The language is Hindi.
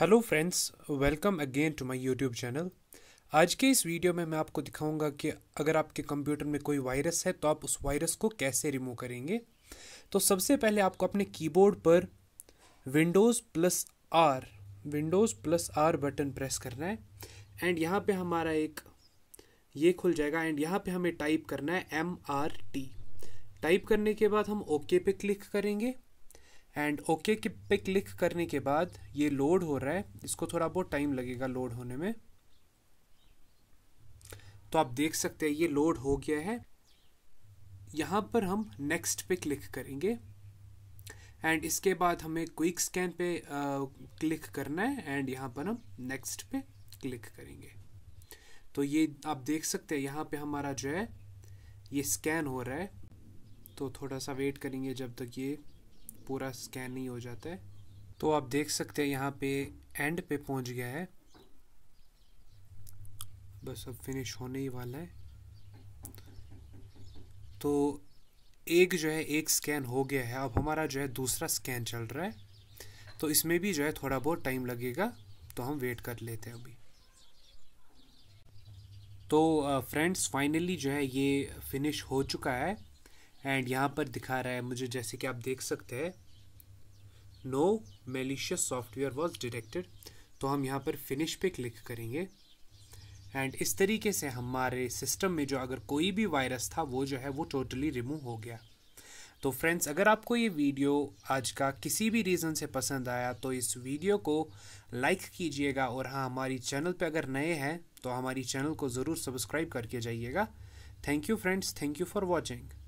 hello friends welcome again to my YouTube channel आज के इस वीडियो में मैं आपको दिखाऊंगा कि अगर आपके कंप्यूटर में कोई वायरस है तो आप उस वायरस को कैसे रिमूव करेंगे तो सबसे पहले आपको अपने कीबोर्ड पर Windows plus R Windows plus R button press करना है एंड यहाँ पे हमारा एक ये खुल जाएगा एंड यहाँ पर हमें टाइप करना है एम आर टी टाइप करने के बाद हम ओके पे क्लिक करेंगे एंड ओके के पे क्लिक करने के बाद ये लोड हो रहा है इसको थोड़ा बहुत टाइम लगेगा लोड होने में तो आप देख सकते हैं ये लोड हो गया है यहाँ पर हम नेक्स्ट पे क्लिक करेंगे एंड इसके बाद हमें क्विक स्कैन पे क्लिक करना है एंड यहाँ पर हम नेक्स्ट पे क्लिक करेंगे तो ये आप देख सकते हैं यहाँ पे हमारा जो है ये स्कैन हो रहा है तो थोड़ा सा वेट करेंगे जब तक ये पूरा स्कैन नहीं हो जाता है तो आप देख सकते हैं यहाँ पे एंड पे पहुँच गया है बस अब फिनिश होने ही वाला है तो एक जो है एक स्कैन हो गया है अब हमारा जो है दूसरा स्कैन चल रहा है तो इसमें भी जो है थोड़ा बहुत टाइम लगेगा तो हम वेट कर लेते हैं अभी तो फ्रेंड्स फाइनली जो है ये फिनिश हो चुका है एंड यहाँ पर दिखा रहा है मुझे जैसे कि आप देख सकते हैं no malicious software was detected तो हम यहाँ पर फिनिश पे क्लिक करेंगे एंड इस तरीके से हमारे सिस्टम में जो अगर कोई भी वायरस था वो जो है वो टोटली रिमूव हो गया तो फ्रेंड्स अगर आपको ये वीडियो आज का किसी भी रीज़न से पसंद आया तो इस वीडियो को लाइक कीजिएगा और हाँ हमारी चैनल पे अगर नए हैं तो हमारी चैनल को ज़रूर सब्सक्राइब करके जाइएगा thank you friends thank you for watching